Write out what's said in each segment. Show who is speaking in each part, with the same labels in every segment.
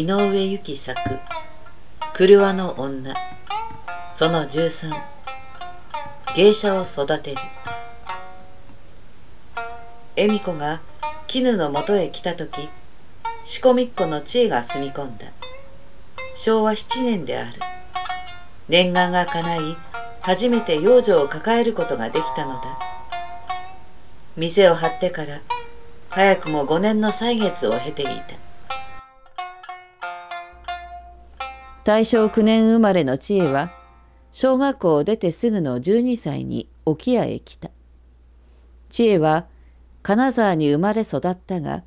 Speaker 1: 井上由紀作「車の女」その13芸者を育てる恵美子が絹のもとへ来た時仕込みっ子の地位が住み込んだ昭和7年である念願が叶い初めて養女を抱えることができたのだ店を張ってから早くも5年の歳月を経ていた大正9年生まれの知恵は小学校を出てすぐの12歳に沖合へ来た知恵は金沢に生まれ育ったが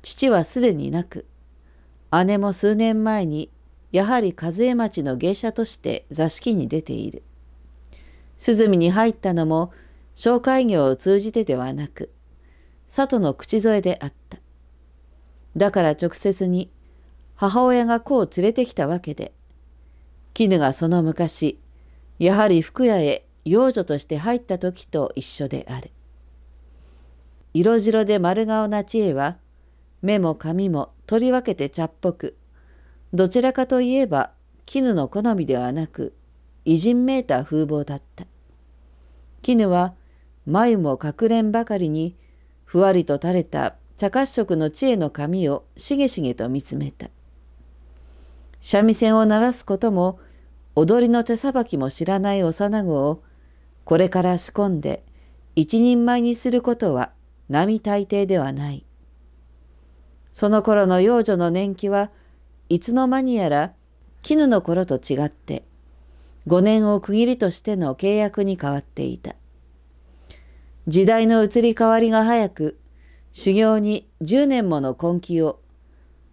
Speaker 1: 父はすでになく姉も数年前にやはり和江町の芸者として座敷に出ている涼見に入ったのも紹介業を通じてではなく里の口添えであっただから直接に母親が子を連れてきたわけで絹がその昔やはり服屋へ養女として入った時と一緒である色白で丸顔な知恵は目も髪も取り分けて茶っぽくどちらかといえば絹の好みではなく偉人めいた風貌だった絹は眉も隠れんばかりにふわりと垂れた茶褐色の知恵の髪をしげしげと見つめた三味線を鳴らすことも踊りの手さばきも知らない幼子をこれから仕込んで一人前にすることは並大抵ではない。その頃の幼女の年季はいつの間にやら絹の頃と違って五年を区切りとしての契約に変わっていた。時代の移り変わりが早く修行に十年もの根気を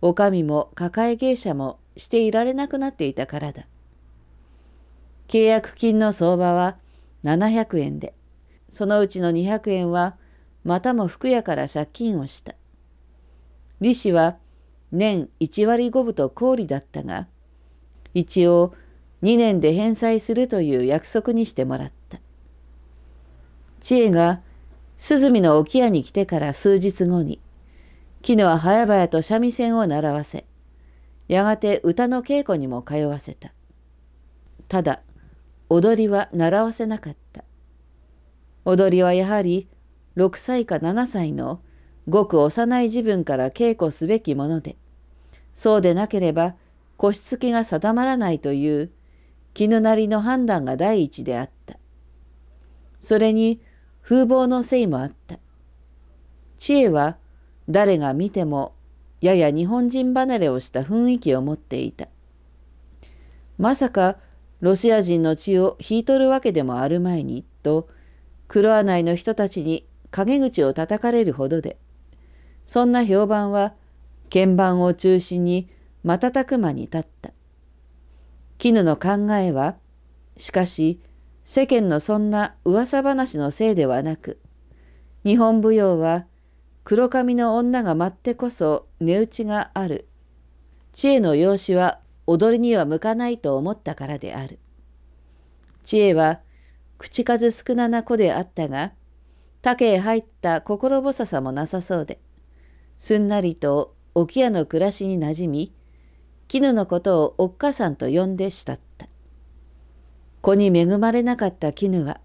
Speaker 1: お上も抱え芸者もしていられなくなっていたからだ。契約金の相場は700円で、そのうちの200円はまたも服屋から借金をした。利子は年1割5分と高利だったが、一応2年で返済するという約束にしてもらった。知恵が鈴見の置屋に来てから数日後に、昨日は早々と三味線を習わせ、やがて歌の稽古にも通わせたただ踊りは習わせなかった踊りはやはり6歳か7歳のごく幼い自分から稽古すべきものでそうでなければ腰つきが定まらないという絹なりの判断が第一であったそれに風貌のせいもあった知恵は誰が見てもやや日本人離れをした雰囲気を持っていた。まさかロシア人の血を引い取るわけでもあるまいにとクロア内の人たちに陰口を叩かれるほどでそんな評判は鍵盤を中心に瞬く間に立った。絹の考えはしかし世間のそんな噂話のせいではなく日本舞踊は黒髪の女が待ってこそ値打ちがある。知恵の容姿は踊りには向かないと思ったからである。知恵は口数少なな子であったが、竹へ入った心細さもなさそうで、すんなりと沖屋の暮らしになじみ、絹のことをおっかさんと呼んで慕った。子に恵まれなかった絹は、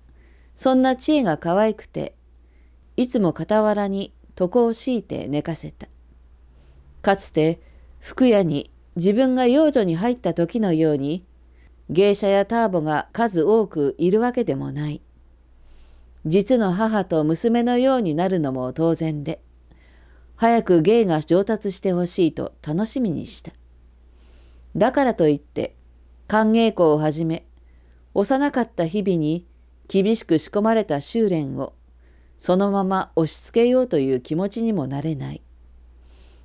Speaker 1: そんな知恵が可愛くて、いつも傍らに床を敷いて寝かせた。かつて服屋に自分が養女に入った時のように芸者やターボが数多くいるわけでもない。実の母と娘のようになるのも当然で早く芸が上達してほしいと楽しみにした。だからといって歓迎校をはじめ幼かった日々に厳しく仕込まれた修練をそのまま押し付けようという気持ちにもなれない。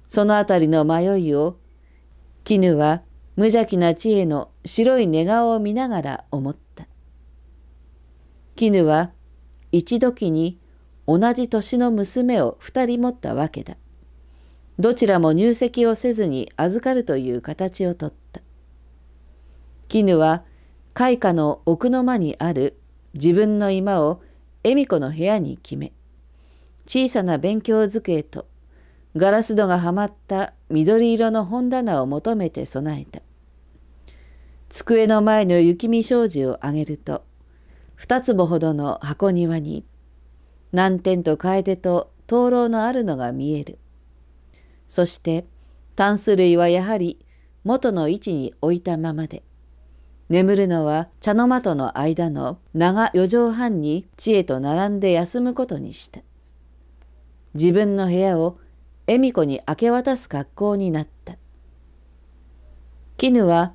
Speaker 1: そのあたりの迷いを、絹は無邪気な知恵の白い寝顔を見ながら思った。絹は一時に同じ年の娘を二人持ったわけだ。どちらも入籍をせずに預かるという形をとった。絹は開花の奥の間にある自分の居間を恵美子の部屋に決め小さな勉強机とガラス戸がはまった緑色の本棚を求めて備えた机の前の雪見障子をあげると二坪ほどの箱庭に南天と楓と灯籠のあるのが見えるそしてタンス類はやはり元の位置に置いたままで眠るのは茶の間との間の長四畳半に知恵と並んで休むことにした。自分の部屋を恵美子に明け渡す格好になった。絹は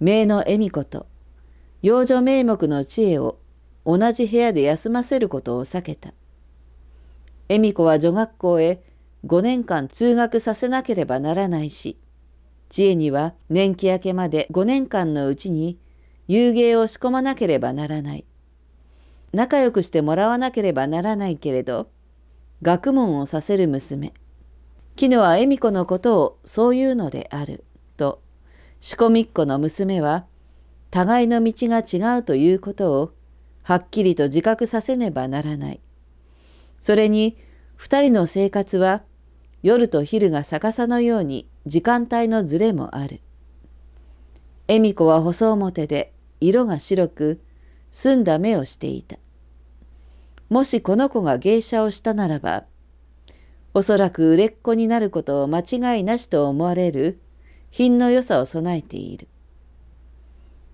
Speaker 1: 名の恵美子と養女名目の知恵を同じ部屋で休ませることを避けた。恵美子は女学校へ5年間通学させなければならないし、知恵には年季明けまで5年間のうちに遊芸を仕込まなければならない。仲良くしてもらわなければならないけれど、学問をさせる娘。昨日は恵美子のことをそういうのである。と、仕込みっ子の娘は、互いの道が違うということを、はっきりと自覚させねばならない。それに、二人の生活は、夜と昼が逆さのように時間帯のずれもある。恵美子は細表で色が白く澄んだ目をしていた。もしこの子が芸者をしたならば、おそらく売れっ子になることを間違いなしと思われる品の良さを備えている。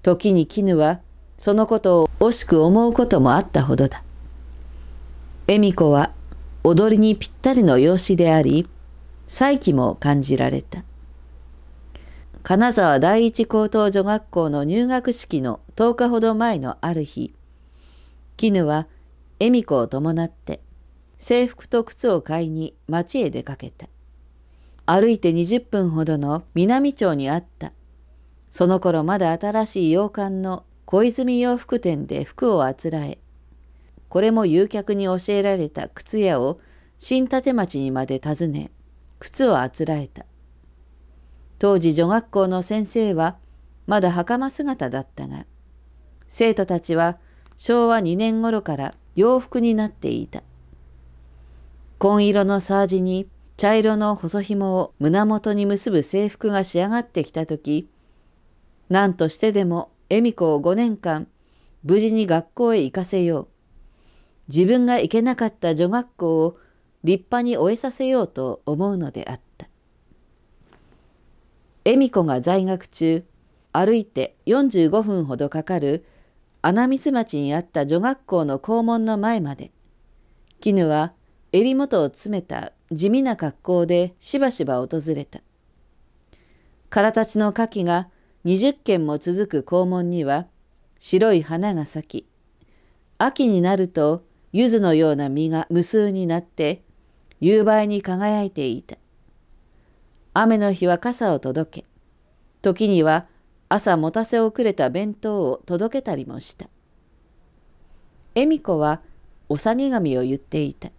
Speaker 1: 時に絹はそのことを惜しく思うこともあったほどだ。恵美子は踊りにぴったりの容姿であり、再起も感じられた。金沢第一高等女学校の入学式の10日ほど前のある日、絹は恵美子を伴って制服と靴を買いに町へ出かけた。歩いて20分ほどの南町にあった。その頃まだ新しい洋館の小泉洋服店で服をあつらえ、これも誘客に教えられた靴屋を新立町にまで訪ね、靴をあつらえた。当時女学校の先生はまだ袴姿だったが、生徒たちは昭和2年頃から洋服になっていた。紺色のサージに茶色の細紐を胸元に結ぶ制服が仕上がってきた時、何としてでも恵美子を5年間無事に学校へ行かせよう。自分が行けなかった女学校を立派に終えさせようと思うのであった恵美子が在学中歩いて45分ほどかかる穴水町にあった女学校の校門の前まで絹は襟元を詰めた地味な格好でしばしば訪れた空立ちの牡蠣が20軒も続く校門には白い花が咲き秋になると柚子のような実が無数になって夕倍に輝いていた。雨の日は傘を届け、時には朝持たせ遅れた弁当を届けたりもした。恵美子はお下げ紙を言っていた。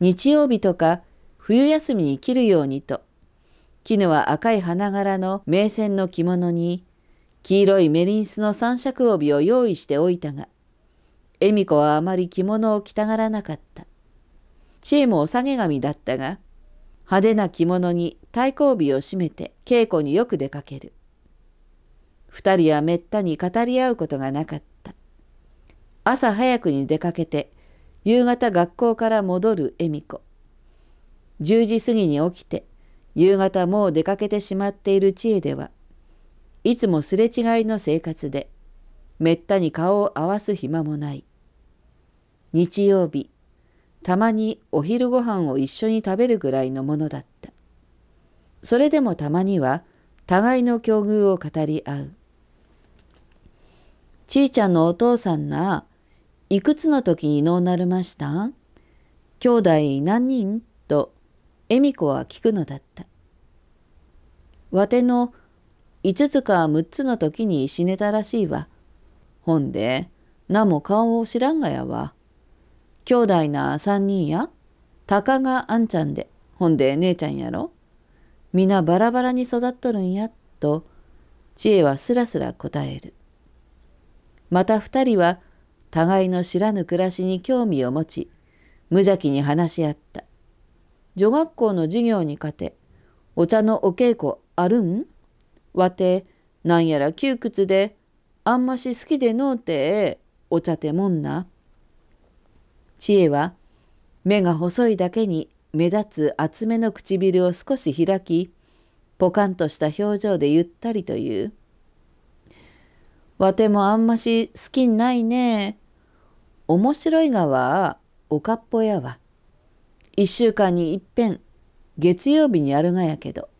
Speaker 1: 日曜日とか冬休みに切るようにと、絹は赤い花柄の名仙の着物に、黄色いメリンスの三尺帯を用意しておいたが、恵美子はあまり着物を着たがらなかった。知恵もお下げ髪だったが派手な着物に対抗日を締めて稽古によく出かける二人はめったに語り合うことがなかった朝早くに出かけて夕方学校から戻る恵美子10時過ぎに起きて夕方もう出かけてしまっている知恵ではいつもすれ違いの生活でめったに顔を合わす暇もない日曜日たまにお昼ご飯を一緒に食べるぐらいのものだったそれでもたまには互いの境遇を語り合うちいちゃんのお父さんないくつの時に亡なるました兄弟何人と恵美子は聞くのだったわての5つか6つの時に死ねたらしいわほんで何も顔を知らんがやわ兄弟な三人や、たかがあんちゃんで、ほんで姉ちゃんやろ。皆バラバラに育っとるんや、と、知恵はすらすら答える。また二人は、互いの知らぬ暮らしに興味を持ち、無邪気に話し合った。女学校の授業に勝て、お茶のお稽古あるんわて、なんやら窮屈で、あんまし好きでのうて、お茶てもんな。知恵は目が細いだけに目立つ厚めの唇を少し開きポカンとした表情でゆったりと言う「わてもあんまし好きんないね面白いがはおかっぽやわ1週間にいっぺん月曜日にあるがやけど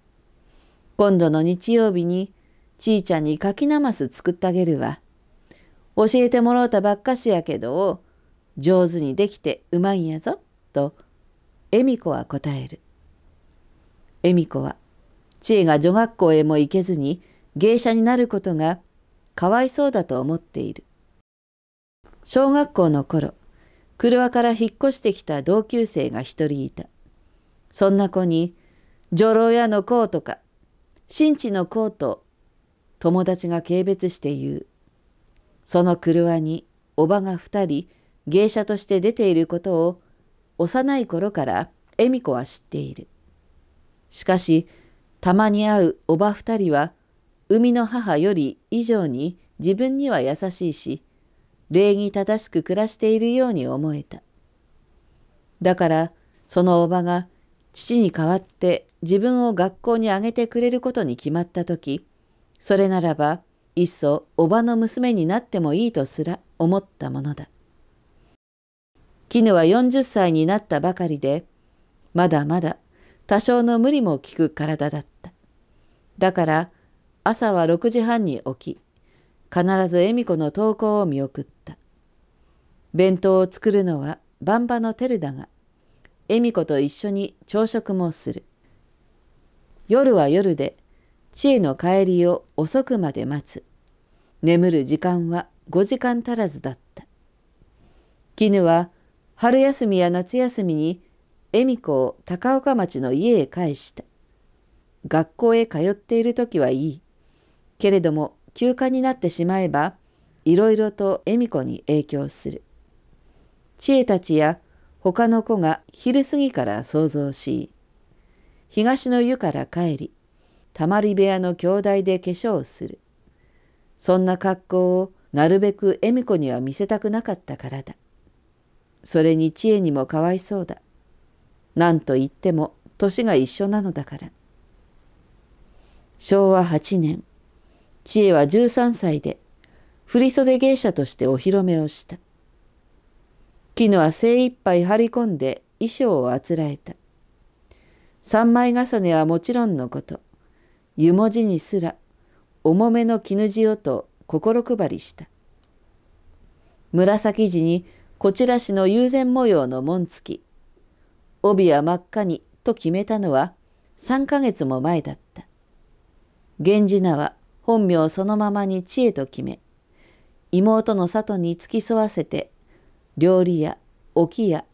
Speaker 1: 今度の日曜日にちいちゃんにかきなます作ってあげるわ教えてもろうたばっかしやけど上手にできてうまいんやぞ」と恵美子は答える恵美子は知恵が女学校へも行けずに芸者になることがかわいそうだと思っている小学校の頃車から引っ越してきた同級生が一人いたそんな子に「女郎屋の子」とか「新地の子」と友達が軽蔑して言うその車におばが二人芸者として出ていることを幼い頃から恵美子は知っている。しかしたまに会うおば二人は生みの母より以上に自分には優しいし礼儀正しく暮らしているように思えた。だからそのおばが父に代わって自分を学校にあげてくれることに決まった時それならばいっそおばの娘になってもいいとすら思ったものだ。絹は40歳になったばかりで、まだまだ多少の無理も効く体だった。だから朝は6時半に起き、必ず恵美子の登校を見送った。弁当を作るのはばんばのテルだが、恵美子と一緒に朝食もする。夜は夜で、知恵の帰りを遅くまで待つ。眠る時間は5時間足らずだった。絹は春休みや夏休みに恵美子を高岡町の家へ返した。学校へ通っている時はいい。けれども休暇になってしまえばいろいろと恵美子に影響する。知恵たちや他の子が昼過ぎから想像し東の湯から帰りたまり部屋の兄弟で化粧をするそんな格好をなるべく恵美子には見せたくなかったからだそれに知恵にもかわいそうだ。なんといっても年が一緒なのだから。昭和8年、知恵は13歳で、振袖芸者としてお披露目をした。絹は精一杯張り込んで衣装をあつらえた。三枚重ねはもちろんのこと、湯文字にすら重めの絹地をと心配りした。紫地にこちら市の友禅模様の紋付き帯は真っ赤にと決めたのは3ヶ月も前だった源氏名は本名そのままに知恵と決め妹の里に付き添わせて料理屋置屋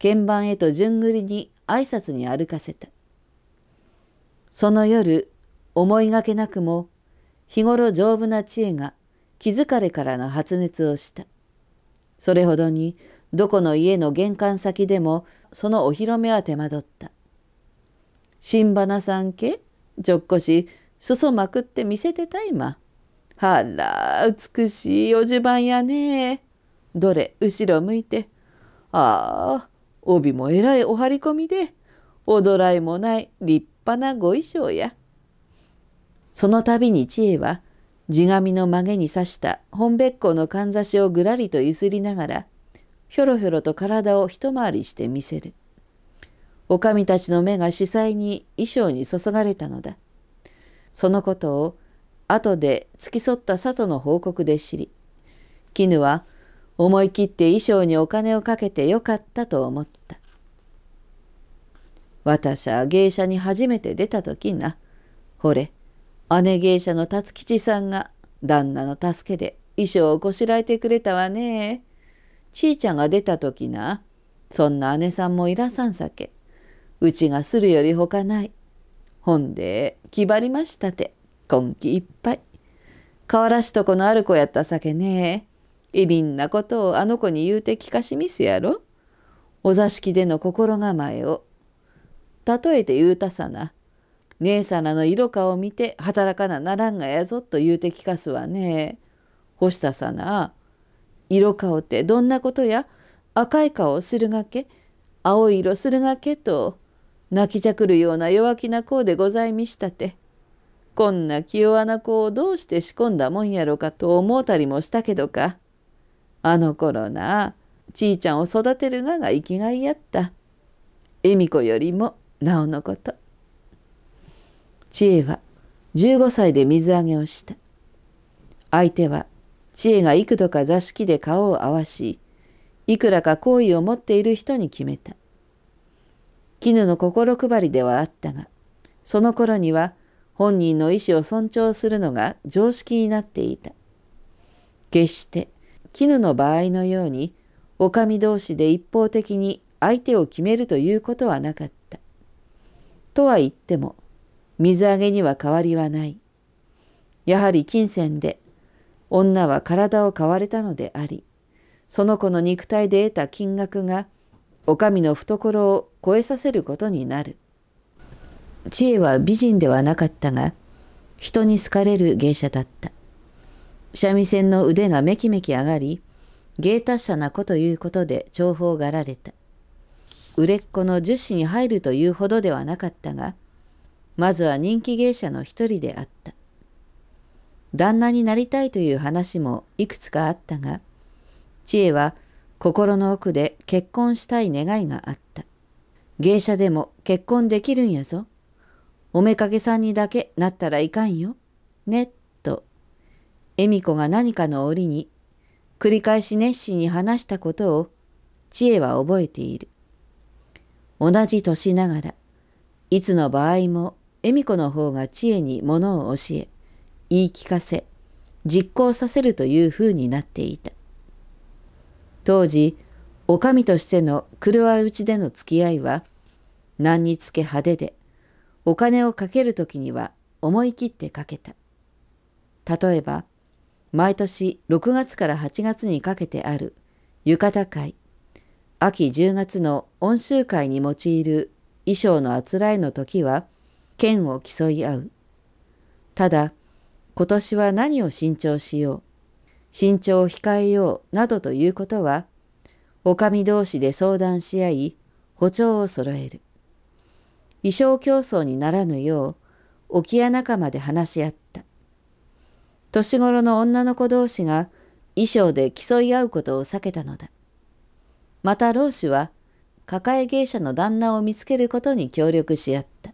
Speaker 1: 鍵盤へと順繰りに挨拶に歩かせたその夜思いがけなくも日頃丈夫な知恵が気疲かれからの発熱をしたそれほどにどこの家の玄関先でもそのお披露目は手間取った。新花さんけちょっこし裾まくって見せてたいま。あら美しいおじばんやねどれ後ろ向いて。ああ帯もえらいお張り込みでおどらいもない立派なご衣装や。その度に知恵は地紙の曲げに刺した本べっ甲のかんざしをぐらりとゆすりながらひょろひょろと体を一回りして見せる女将たちの目が司祭に衣装に注がれたのだそのことを後で付き添った里の報告で知り絹は思い切って衣装にお金をかけてよかったと思った私は芸者に初めて出た時なほれ姉芸者の辰吉さんが旦那の助けで衣装をこしらえてくれたわね。ちいちゃんが出た時なそんな姉さんもいらさんさけうちがするよりほかない。ほんで気張りましたて今季いっぱい。わらしとこのある子やったさけねえりんなことをあの子に言うて聞かしみすやろお座敷での心構えを例えて言うたさな。姉さなの色顔を見て働かなならんがやぞと言うて聞かすわね。干したさな色顔ってどんなことや赤い顔するがけ青い色するがけと泣きじゃくるような弱気な子でございみしたてこんな気弱な子をどうして仕込んだもんやろかと思うたりもしたけどかあの頃なちいちゃんを育てるがが生きがいやった恵美子よりもなおのこと。知恵は15歳で水揚げをした。相手は知恵が幾度か座敷で顔を合わし、いくらか好意を持っている人に決めた。絹の心配りではあったが、その頃には本人の意思を尊重するのが常識になっていた。決して絹の場合のように、女将同士で一方的に相手を決めるということはなかった。とは言っても、水揚げには変わりはない。やはり金銭で女は体を買われたのであり、その子の肉体で得た金額がお上の懐を超えさせることになる。知恵は美人ではなかったが、人に好かれる芸者だった。三味線の腕がめきめき上がり、芸達者な子ということで重宝がられた。売れっ子の樹脂に入るというほどではなかったが、まずは人気芸者の一人であった。旦那になりたいという話もいくつかあったが、知恵は心の奥で結婚したい願いがあった。芸者でも結婚できるんやぞ。おめかけさんにだけなったらいかんよ。ね、と、恵美子が何かの折に、繰り返し熱心に話したことを、知恵は覚えている。同じ年ながら、いつの場合も恵美子の方が知恵に物を教え言い聞かせ実行させるというふうになっていた当時女将としての狂わうちでの付き合いは何につけ派手でお金をかける時には思い切ってかけた例えば毎年6月から8月にかけてある浴衣会秋10月の温州会に用いる衣装のあつらえの時は剣を競い合う。ただ、今年は何を新調しよう、慎重を控えようなどということは、女将同士で相談し合い、歩調を揃える。衣装競争にならぬよう、置屋仲間で話し合った。年頃の女の子同士が衣装で競い合うことを避けたのだ。また老子は、抱え芸者の旦那を見つけることに協力し合った。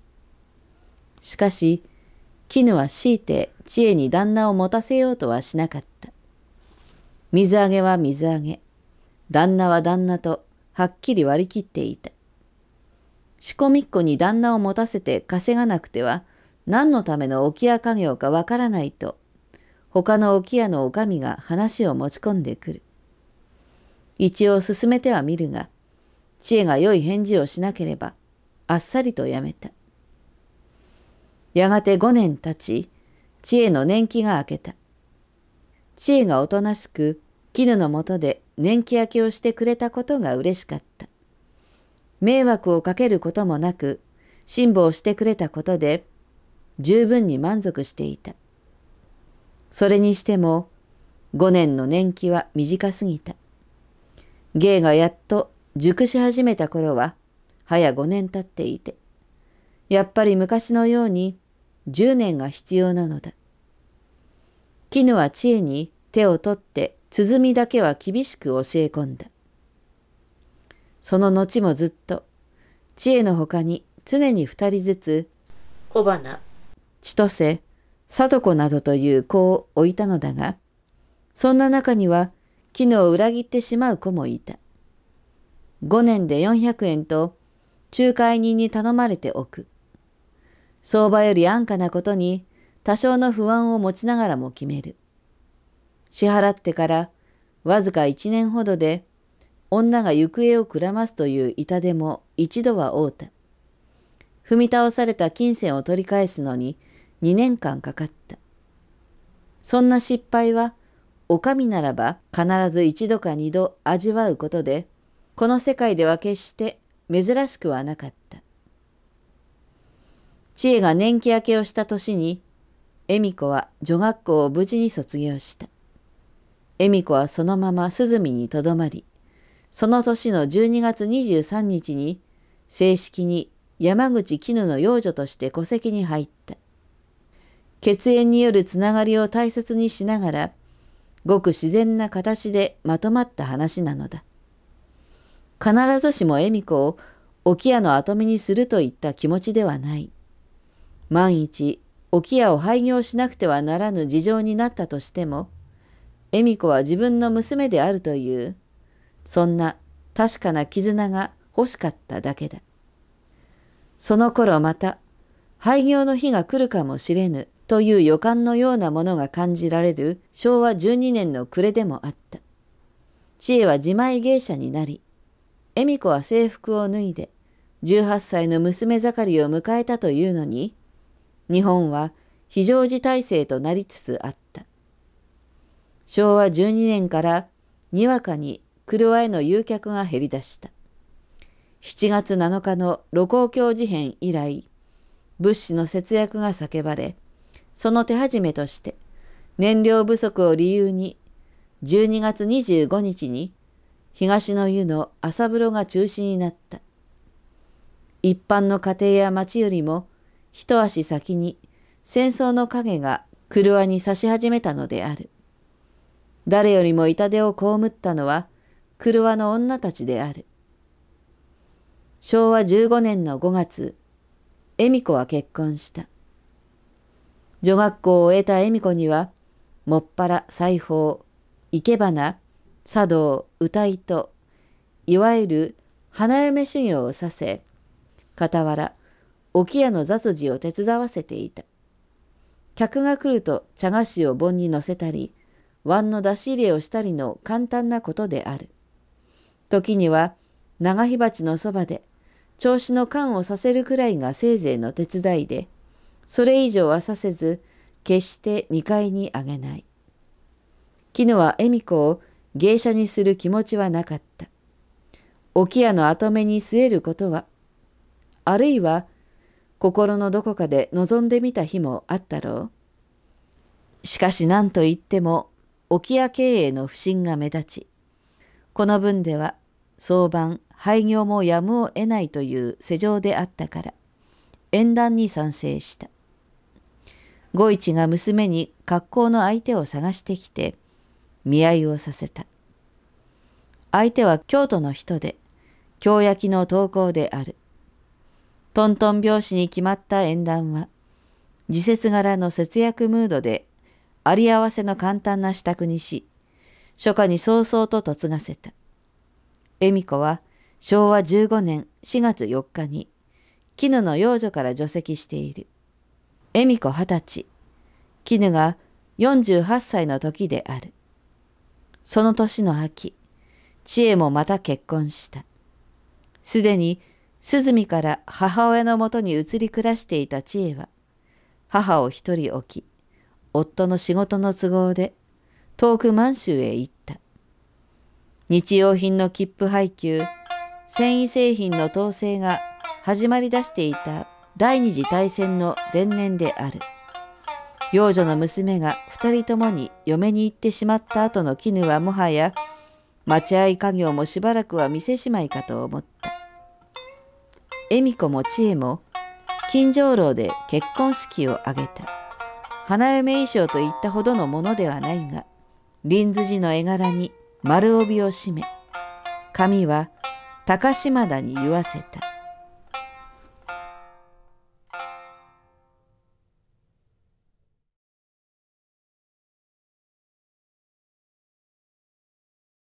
Speaker 1: しかし、絹は強いて知恵に旦那を持たせようとはしなかった。水揚げは水揚げ。旦那は旦那とはっきり割り切っていた。仕込みっ子に旦那を持たせて稼がなくては何のための置屋家業かわからないと他の置屋の女将が話を持ち込んでくる。一応進めてはみるが知恵が良い返事をしなければあっさりとやめた。やがて5年経ち、知恵の年季が明けた。知恵がおとなしく、絹のもとで年季明けをしてくれたことが嬉しかった。迷惑をかけることもなく、辛抱してくれたことで、十分に満足していた。それにしても、5年の年季は短すぎた。芸がやっと熟し始めた頃は、早5年経っていて、やっぱり昔のように10年が必要なのだ。絹は知恵に手を取って鼓だけは厳しく教え込んだ。その後もずっと、知恵の他に常に二人ずつ、小花、千歳、里子などという子を置いたのだが、そんな中には、絹を裏切ってしまう子もいた。5年で400円と、仲介人に頼まれておく。相場より安価なことに多少の不安を持ちながらも決める。支払ってからわずか一年ほどで女が行方をくらますという痛手も一度は負うた。踏み倒された金銭を取り返すのに2年間かかった。そんな失敗は、お上ならば必ず一度か二度味わうことで、この世界では決して珍しくはなかった。知恵が年季明けをした年に、恵美子は女学校を無事に卒業した。恵美子はそのまま鈴見にとどまり、その年の12月23日に、正式に山口絹の養女として戸籍に入った。血縁によるつながりを大切にしながら、ごく自然な形でまとまった話なのだ。必ずしも恵美子を置屋の跡見にするといった気持ちではない。万一置屋を廃業しなくてはならぬ事情になったとしても恵美子は自分の娘であるというそんな確かな絆が欲しかっただけだその頃また廃業の日が来るかもしれぬという予感のようなものが感じられる昭和12年の暮れでもあった知恵は自前芸者になり恵美子は制服を脱いで18歳の娘盛りを迎えたというのに日本は非常事態制となりつつあった。昭和12年からにわかに車への誘客が減り出した。7月7日の盧溝橋事変以来、物資の節約が叫ばれ、その手始めとして燃料不足を理由に12月25日に東の湯の朝風呂が中止になった。一般の家庭や町よりも一足先に戦争の影が車に差し始めたのである。誰よりも痛手を被ったのは車の女たちである。昭和15年の5月、恵美子は結婚した。女学校を終えた恵美子には、もっぱら裁縫、生け花、茶道、歌いと、いわゆる花嫁修行をさせ、傍ら置屋の雑事を手伝わせていた。客が来ると茶菓子を盆に乗せたり、椀の出し入れをしたりの簡単なことである。時には長火鉢のそばで調子の缶をさせるくらいがせいぜいの手伝いで、それ以上はさせず、決して2階に上げない。絹は恵美子を芸者にする気持ちはなかった。置屋の跡目に据えることは、あるいは心のどこかで望んでみた日もあったろう。しかし何と言っても、置屋経営の不振が目立ち、この分では早晩廃業もやむを得ないという世情であったから、縁談に賛成した。五一が娘に格好の相手を探してきて、見合いをさせた。相手は京都の人で、京焼の投稿である。トントン拍子に決まった縁談は、時節柄の節約ムードで、あり合わせの簡単な支度にし、初夏に早々と嫁がせた。恵美子は昭和15年4月4日に、絹の幼女から除籍している。恵美子二十歳、絹が48歳の時である。その年の秋、知恵もまた結婚した。すでに鈴見から母親のもとに移り暮らしていた知恵は母を一人置き夫の仕事の都合で遠く満州へ行った日用品の切符配給繊維製品の統制が始まりだしていた第二次大戦の前年である養女の娘が2人ともに嫁に行ってしまった後の絹はもはや待合家業もしばらくは店しまいかと思った恵美子も千恵も金城楼で結婚式を挙げた花嫁衣装といったほどのものではないが臨寺の絵柄に丸帯を締め髪は高島田に言わせた。